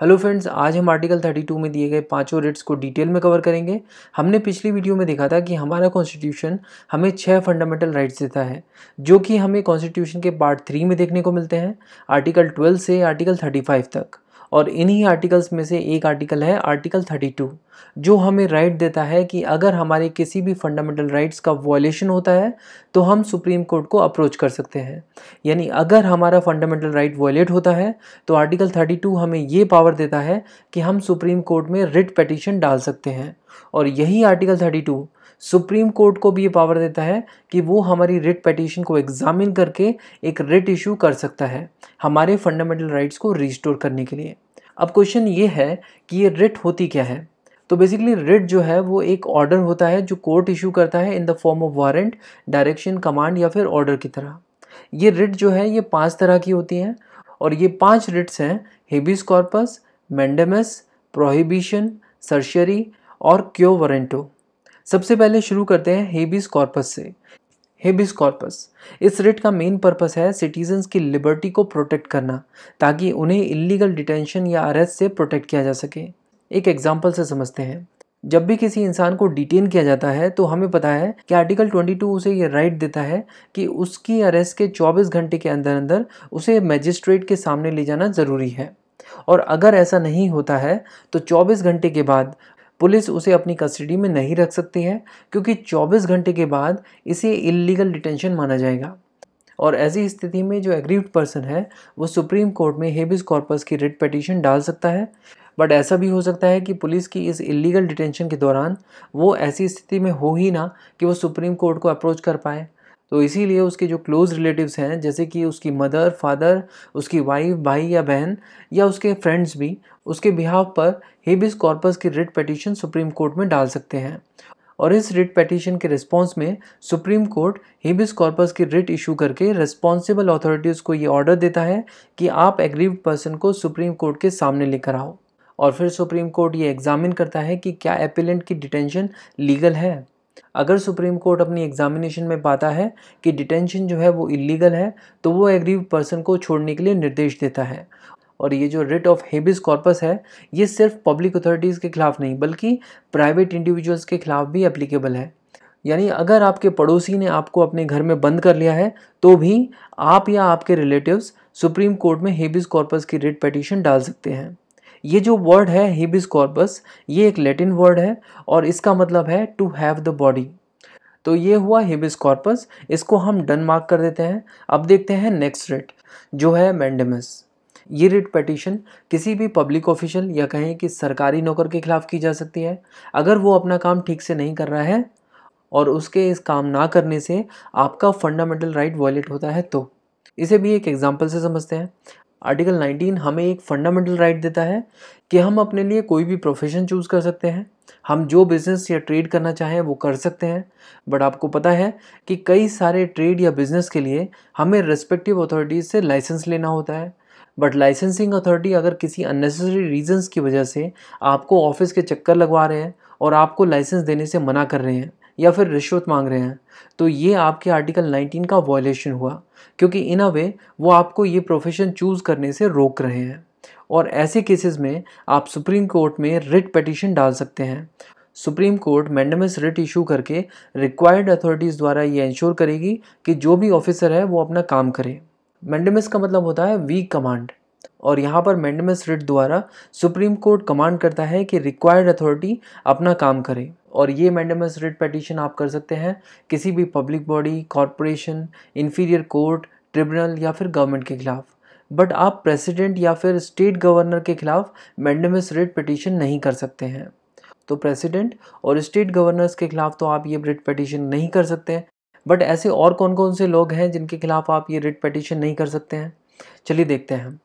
hello friends आज हम article 32 में दिए गए पांचों रिट्स को डिटेल में कवर करेंगे हमने पिछली वीडियो में देखा था कि हमारा कॉन्स्टिट्यूशन हमें छह फंडामेंटल राइट्स देता है जो कि हमें कॉन्स्टिट्यूशन के पार्ट थ्री में देखने को मिलते हैं आर्टिकल 12 से आर्टिकल 35 तक और इन्हीं आर्टिकल्स में से एक आर्टिकल है आर्टिकल 32 जो हमें राइट देता है कि अगर हमारे किसी भी फंडामेंटल राइट्स का वॉयलेशन होता है तो हम सुप्रीम कोर्ट को अप्रोच कर सकते हैं यानी अगर हमारा फंडामेंटल राइट वॉयलेट होता है तो आर्टिकल 32 हमें ये पावर देता है कि हम सुप्रीम कोर्ट में रिट पटिशन डाल सकते हैं और यही आर्टिकल थर्टी सुप्रीम कोर्ट को भी ये पावर देता है कि वो हमारी रिट पटिशन को एग्जामिन करके एक रिट इशू कर सकता है हमारे फंडामेंटल राइट्स को रिस्टोर करने के लिए अब क्वेश्चन ये है कि ये रिट होती क्या है तो बेसिकली रिट जो है वो एक ऑर्डर होता है जो कोर्ट इशू करता है in the form of warrant direction command या फिर ऑर्डर की तरह ये रिट जो है ये पांच तरह की होती हैं और ये पांच रिट्स हैं habeas corpus mandamus prohibition certiorari और क्यो वारंटो सबसे पहले शुरू करते हैं हेबिस कॉर्पस से हेबिस कॉर्पस इस रिट का मेन पर्पस है सिटीजन्स की लिबर्टी को प्रोटेक्ट करना ताकि उन्हें इलीगल डिटेंशन या अरेस्ट से प्रोटेक्ट किया जा सके एक एग्जाम्पल से समझते हैं जब भी किसी इंसान को डिटेन किया जाता है तो हमें पता है कि आर्टिकल 22 उसे ये राइट देता है कि उसकी अरेस्ट के 24 घंटे के अंदर अंदर उसे मजिस्ट्रेट के सामने ले जाना ज़रूरी है और अगर ऐसा नहीं होता है तो 24 घंटे के बाद पुलिस उसे अपनी कस्टडी में नहीं रख सकती है क्योंकि 24 घंटे के बाद इसे इलीगल डिटेंशन माना जाएगा और ऐसी स्थिति में जो एग्रीव्ड पर्सन है वो सुप्रीम कोर्ट में हेबिस कॉर्पस की रिट पटिशन डाल सकता है बट ऐसा भी हो सकता है कि पुलिस की इस इलीगल डिटेंशन के दौरान वो ऐसी स्थिति में हो ही ना कि वो सुप्रीम कोर्ट को अप्रोच कर पाए तो इसीलिए उसके जो क्लोज़ रिलेटिव्स हैं जैसे कि उसकी मदर फादर उसकी वाइफ भाई या बहन या उसके फ्रेंड्स भी उसके बिहाव पर हेबिस कॉर्पस की रिट पटिशन सुप्रीम कोर्ट में डाल सकते हैं और इस रिट पटिशन के रिस्पॉन्स में सुप्रीम कोर्ट हेबिस कॉर्पस की रिट इशू करके रिस्पॉन्सिबल अथॉरिटीज़ को ये ऑर्डर देता है कि आप एग्रीव पर्सन को सुप्रीम कोर्ट के सामने लेकर आओ और फिर सुप्रीम कोर्ट ये एग्जामिन करता है कि क्या एपिलेंट की डिटेंशन लीगल है अगर सुप्रीम कोर्ट अपनी एग्जामिनेशन में पाता है कि डिटेंशन जो है वो इलीगल है तो वो एग्रीव पर्सन को छोड़ने के लिए निर्देश देता है और ये जो रिट ऑफ हेबिस कॉर्पस है ये सिर्फ पब्लिक अथॉरिटीज़ के खिलाफ नहीं बल्कि प्राइवेट इंडिविजुअल्स के खिलाफ भी अप्लीकेबल है यानी अगर आपके पड़ोसी ने आपको अपने घर में बंद कर लिया है तो भी आप या आपके रिलेटिव्स सुप्रीम कोर्ट में हेबिस कॉर्पस की रिट पटिशन डाल सकते हैं ये जो वर्ड है हिबिस कॉर्पस ये एक लेटिन वर्ड है और इसका मतलब है टू हैव द बॉडी तो ये हुआ हिबिस कॉर्पस इसको हम डन मार्क कर देते हैं अब देखते हैं नेक्स्ट रेट जो है मैंडमस ये रिट पटिशन किसी भी पब्लिक ऑफिशियल या कहें कि सरकारी नौकर के खिलाफ की जा सकती है अगर वो अपना काम ठीक से नहीं कर रहा है और उसके इस काम ना करने से आपका फंडामेंटल राइट वॉयलेट होता है तो इसे भी एक एग्जाम्पल से समझते हैं आर्टिकल 19 हमें एक फंडामेंटल राइट right देता है कि हम अपने लिए कोई भी प्रोफेशन चूज़ कर सकते हैं हम जो बिज़नेस या ट्रेड करना चाहें वो कर सकते हैं बट आपको पता है कि कई सारे ट्रेड या बिज़नेस के लिए हमें रेस्पेक्टिव अथॉरिटीज़ से लाइसेंस लेना होता है बट लाइसेंसिंग अथॉरिटी अगर किसी अननेसेसरी रीजंस की वजह से आपको ऑफिस के चक्कर लगवा रहे हैं और आपको लाइसेंस देने से मना कर रहे हैं या फिर रिश्वत मांग रहे हैं तो ये आपके आर्टिकल 19 का वॉयलेशन हुआ क्योंकि इन अ वे वो आपको ये प्रोफेशन चूज़ करने से रोक रहे हैं और ऐसे केसेस में आप सुप्रीम कोर्ट में रिट पटिशन डाल सकते हैं Supreme Court mandamus writ issue करके रिक्वायर्ड अथॉरिटीज़ द्वारा ये इंश्योर करेगी कि जो भी ऑफिसर है वो अपना काम करे मैंडमस का मतलब होता है वीक कमांड और यहाँ पर मैंडमस रिट द्वारा सुप्रीम कोर्ट कमांड करता है कि रिक्वायर्ड अथॉरिटी अपना काम करे और ये मैंडमस रिट पटिशन आप कर सकते हैं किसी भी public body corporation inferior court tribunal या फिर गवर्नमेंट के खिलाफ बट आप प्रेसिडेंट या फिर स्टेट गवर्नर के खिलाफ मैंडमस रिट पटिशन नहीं कर सकते हैं तो प्रेसिडेंट और स्टेट गवर्नर्स के खिलाफ तो आप ये रिट पटिशन नहीं कर सकते हैं बट ऐसे और कौन कौन से लोग हैं जिनके खिलाफ आप ये रिट पटिशन नहीं कर सकते हैं चलिए देखते हैं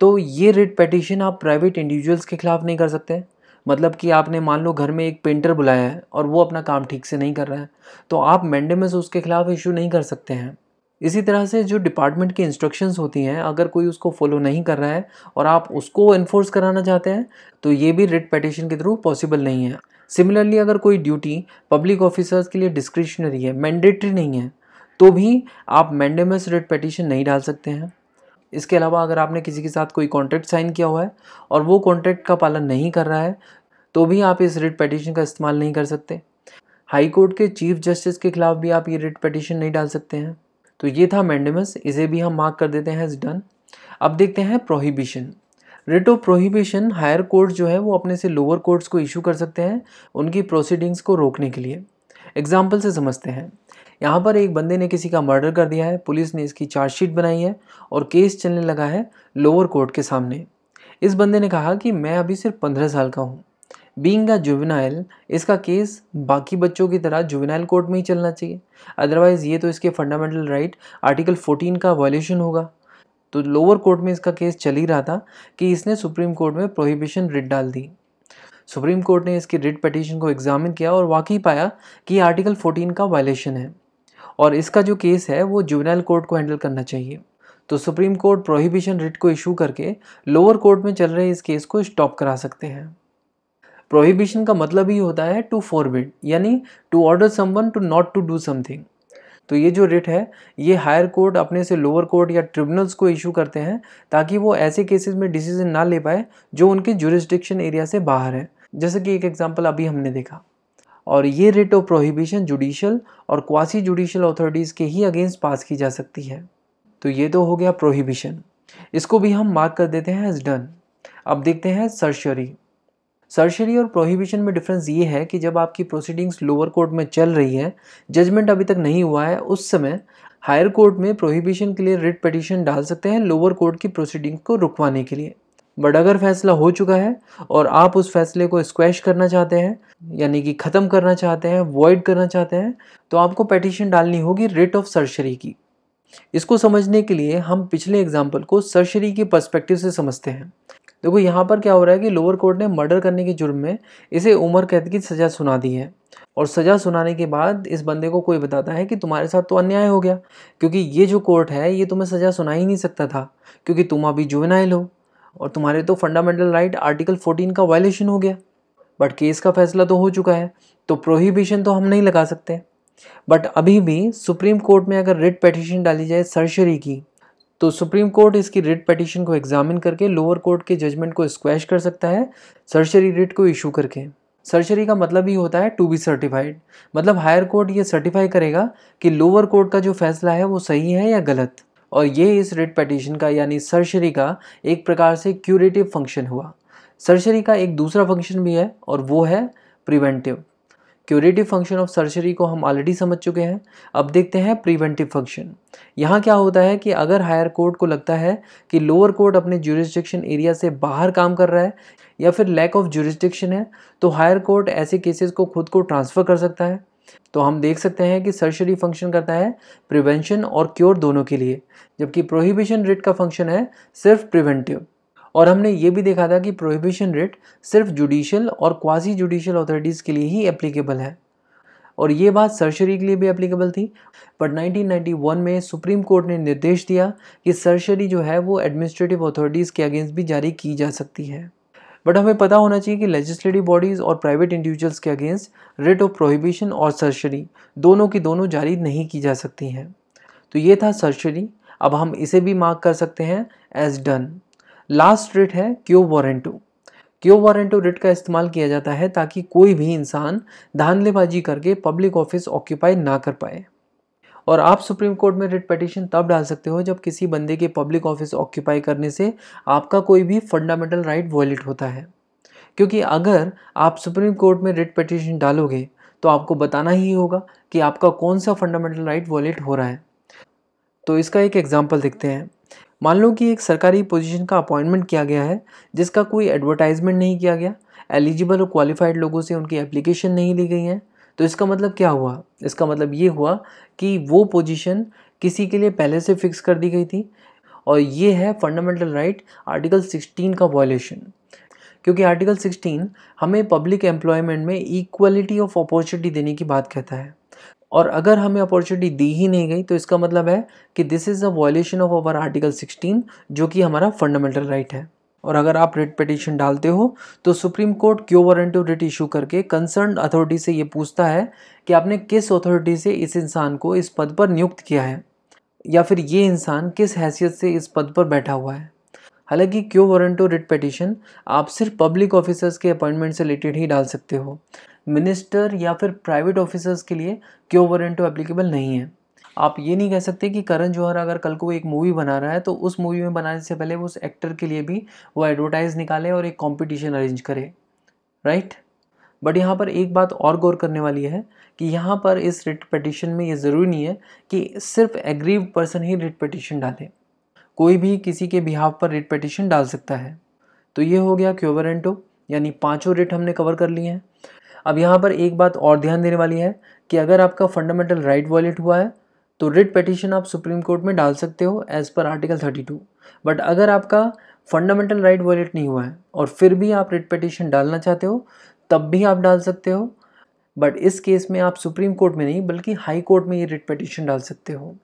तो ये रिट पटिशन आप प्राइवेट इंडिविजुअल्स के खिलाफ नहीं कर सकते मतलब कि आपने मान लो घर में एक पेंटर बुलाया है और वो अपना काम ठीक से नहीं कर रहा है तो आप मैंडेमस उसके खिलाफ इशू नहीं कर सकते हैं इसी तरह से जो डिपार्टमेंट की इंस्ट्रक्शंस होती हैं अगर कोई उसको फॉलो नहीं कर रहा है और आप उसको इन्फोर्स कराना चाहते हैं तो ये भी रिट पटिशन के थ्रू पॉसिबल नहीं है सिमिलरली अगर कोई ड्यूटी पब्लिक ऑफिसर्स के लिए डिस्क्रिप्शनरी है मैंडेटरी नहीं है तो भी आप मैंडेमस रिट पटिशन नहीं डाल सकते हैं इसके अलावा अगर आपने किसी के साथ कोई कॉन्ट्रैक्ट साइन किया हुआ है और वो कॉन्ट्रैक्ट का पालन नहीं कर रहा है तो भी आप इस रिट पटिशन का इस्तेमाल नहीं कर सकते हाई कोर्ट के चीफ जस्टिस के खिलाफ भी आप ये रिट पटिशन नहीं डाल सकते हैं तो ये था मैंडमस इसे भी हम मार्क कर देते हैं इज डन अब देखते हैं prohibition writ of prohibition higher court जो है वो अपने से लोअर कोर्ट्स को इशू कर सकते हैं उनकी प्रोसीडिंग्स को रोकने के लिए एग्जाम्पल से समझते हैं यहाँ पर एक बंदे ने किसी का मर्डर कर दिया है पुलिस ने इसकी चार्जशीट बनाई है और केस चलने लगा है लोअर कोर्ट के सामने इस बंदे ने कहा कि मैं अभी सिर्फ पंद्रह साल का हूँ बींग अ जुवेनाइल इसका केस बाकी बच्चों की तरह जुवेनाइल कोर्ट में ही चलना चाहिए अदरवाइज़ ये तो इसके फंडामेंटल राइट आर्टिकल 14 का वायलेशन होगा तो लोअर कोर्ट में इसका केस चल ही रहा था कि इसने सुप्रीम कोर्ट में प्रोहिबिशन रिट डाल दी सुप्रीम कोर्ट ने इसकी रिट पटिशन को एग्जामिन किया और वाकई पाया कि आर्टिकल 14 का वायलेशन है और इसका जो केस है वो जुवेनाइल कोर्ट को हैंडल करना चाहिए तो सुप्रीम कोर्ट प्रोहिबिशन रिट को इशू करके लोअर कोर्ट में चल रहे इस केस को स्टॉप करा सकते हैं प्रोहिबिशन का मतलब ही होता है टू फॉरबिड यानी to order someone to not to do something तो ये जो रिट है ये हायर कोर्ट अपने से लोअर कोर्ट या ट्रिब्यूनल्स को इशू करते हैं ताकि वो ऐसे केसेस में डिसीजन ना ले पाए जो उनके जुरिस्डिक्शन एरिया से बाहर है जैसे कि एक एग्जांपल अभी हमने देखा और ये रेट ऑफ प्रोहिबिशन जुडिशल और क्वासी जुडिशल अथॉरिटीज़ के ही अगेंस्ट पास की जा सकती है तो ये तो हो गया प्रोहिबिशन इसको भी हम मार्क कर देते हैं एज डन अब देखते हैं सर्शरी सर्शरी और प्रोहिबिशन में डिफरेंस ये है कि जब आपकी प्रोसीडिंग्स लोअर कोर्ट में चल रही है जजमेंट अभी तक नहीं हुआ है उस समय हायर कोर्ट में प्रोहिबिशन के लिए रिट पटिशन डाल सकते हैं लोअर कोर्ट की प्रोसीडिंग को रुकवाने के लिए बट अगर फैसला हो चुका है और आप उस फैसले को स्क्वैश करना चाहते हैं यानी कि ख़त्म करना चाहते हैं वॉइड करना चाहते हैं तो आपको पटिशन डालनी होगी रेट ऑफ सर्शरी की इसको समझने के लिए हम पिछले एग्जाम्पल को सर्शरी के पर्सपेक्टिव से समझते हैं देखो यहाँ पर क्या हो रहा है कि लोअर कोर्ट ने मर्डर करने के जुर्म में इसे उम्र कैद की सज़ा सुना दी है और सज़ा सुनाने के बाद इस बंदे को कोई बताता है कि तुम्हारे साथ तो अन्याय हो गया क्योंकि ये जो कोर्ट है ये तुम्हें सज़ा सुना ही नहीं सकता था क्योंकि तुम अभी जुवेनाइल हो और तुम्हारे तो फंडामेंटल राइट आर्टिकल 14 का वायलेशन हो गया बट केस का फैसला तो हो चुका है तो प्रोहिबिशन तो हम नहीं लगा सकते बट अभी भी सुप्रीम कोर्ट में अगर रिट पटिशन डाली जाए सर्शरी की तो सुप्रीम कोर्ट इसकी रिट पटिशन को एग्जामिन करके लोअर कोर्ट के जजमेंट को स्क्वैश कर सकता है सर्शरी रिट को इशू करके सर्शरी का मतलब ही होता है टू बी सर्टिफाइड मतलब हायर कोर्ट ये सर्टिफाई करेगा कि लोअर कोर्ट का जो फैसला है वो सही है या गलत और ये इस रिट पटिशन का यानी सर्जरी का एक प्रकार से क्यूरेटिव फंक्शन हुआ सर्जरी का एक दूसरा फंक्शन भी है और वो है preventive curative function of certiorari को हम ऑलरेडी समझ चुके हैं अब देखते हैं प्रिवेंटिव फंक्शन यहाँ क्या होता है कि अगर हायर कोर्ट को लगता है कि लोअर कोर्ट अपने जुरिस्टिक्शन एरिया से बाहर काम कर रहा है या फिर लैक ऑफ जुरिस्टिक्शन है तो हायर कोर्ट ऐसे केसेस को खुद को ट्रांसफ़र कर सकता है तो हम देख सकते हैं कि सर्शरी फंक्शन करता है प्रिवेंशन और क्योर दोनों के लिए जबकि प्रोहिबिशन रेट का फंक्शन है सिर्फ प्रिवेंटिव और हमने ये भी देखा था कि प्रोहिबिशन रेट सिर्फ जुडिशियल और क्वासी जुडिशियल अथॉरिटीज़ के लिए ही एप्लीकेबल है और ये बात सर्शरी के लिए भी एप्लीकेबल थी बट 1991 में सुप्रीम कोर्ट ने निर्देश दिया कि सर्शरी जो है वो एडमिनिस्ट्रेटिव अथॉरिटीज़ के अगेंस्ट भी जारी की जा सकती है बट हमें पता होना चाहिए कि लेजिस्लेटिव बॉडीज़ और प्राइवेट इंडिविजुअल्स के अगेंस्ट रेट ऑफ प्रोहिबिशन और सर्शरी दोनों की दोनों जारी नहीं की जा सकती हैं तो ये था सर्शरी अब हम इसे भी मार्क कर सकते हैं एज डन लास्ट रेट है क्यो वारंटो क्यो वारंटो रिट का इस्तेमाल किया जाता है ताकि कोई भी इंसान धांधलेबाजी करके पब्लिक ऑफिस ऑक्यूपाई ना कर पाए और आप सुप्रीम कोर्ट में रिट पटिशन तब डाल सकते हो जब किसी बंदे के पब्लिक ऑफिस ऑक्यूपाई करने से आपका कोई भी फंडामेंटल राइट वॉयलेट होता है क्योंकि अगर आप सुप्रीम कोर्ट में रिट पटिशन डालोगे तो आपको बताना ही होगा कि आपका कौन सा फंडामेंटल राइट वॉलेट हो रहा है तो इसका एक एग्जाम्पल देखते हैं मान लो कि एक सरकारी पोजीशन का अपॉइंटमेंट किया गया है जिसका कोई एडवर्टाइजमेंट नहीं किया गया एलिजिबल और क्वालिफाइड लोगों से उनकी एप्लीकेशन नहीं ली गई है तो इसका मतलब क्या हुआ इसका मतलब ये हुआ कि वो पोजीशन किसी के लिए पहले से फिक्स कर दी गई थी और ये है फंडामेंटल राइट आर्टिकल 16 का वॉयलेशन क्योंकि आर्टिकल 16 हमें पब्लिक एम्प्लॉयमेंट में इक्वलिटी ऑफ अपॉर्चुनिटी देने की बात कहता है और अगर हमें अपॉर्चुनिटी दी ही नहीं गई तो इसका मतलब है कि this is a violation of our article 16 जो कि हमारा फंडामेंटल राइट है और अगर आप रिट पिटिशन डालते हो तो supreme court quo warrant of writ issue करके कंसर्न अथॉरिटी से ये पूछता है कि आपने किस अथॉरिटी से इस इंसान को इस पद पर नियुक्त किया है या फिर ये इंसान किस हैसियत से इस पद पर बैठा हुआ है हालांकि क्यों ऑफ रिट पिटिशन आप सिर्फ पब्लिक ऑफिसर्स के अपॉइंटमेंट से रिलेटेड ही डाल सकते हो मिनिस्टर या फिर प्राइवेट ऑफिसर्स के लिए क्यों ऑफ एप्लीकेबल नहीं है आप ये नहीं कह सकते कि करण जौहर अगर कल को एक मूवी बना रहा है तो उस मूवी में बनाने से पहले वो उस एक्टर के लिए भी वो एडवर्टाइज़ निकाले और एक कॉम्पिटिशन अरेंज करे राइट बट यहाँ पर एक बात और गौर करने वाली है कि यहाँ पर इस रिट पटिशन में ये ज़रूरी नहीं है कि सिर्फ एग्रीव पर्सन ही रिट पटिशन डाले कोई भी किसी के बिहाफ पर रिट पटिशन डाल सकता है तो ये हो गया क्योवरेंटो यानी पाँचों रिट हमने कवर कर लिए हैं अब यहाँ पर एक बात और ध्यान देने वाली है कि अगर आपका फंडामेंटल राइट वॉलेट हुआ है तो रिट पटिशन आप सुप्रीम कोर्ट में डाल सकते हो as per article thirty two but अगर आपका फंडामेंटल राइट वॉलेट नहीं हुआ है और फिर भी आप रिट पटिशन डालना चाहते हो तब भी आप डाल सकते हो बट इस केस में आप सुप्रीम कोर्ट में नहीं बल्कि हाई कोर्ट में ये रिट पटिशन डाल सकते हो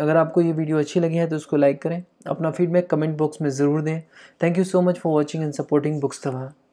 अगर आपको ये वीडियो अच्छी लगी है तो उसको लाइक करें अपना फीडबैक कमेंट बॉक्स में ज़रूर दें thank you so much for watching and supporting बुक्स तवा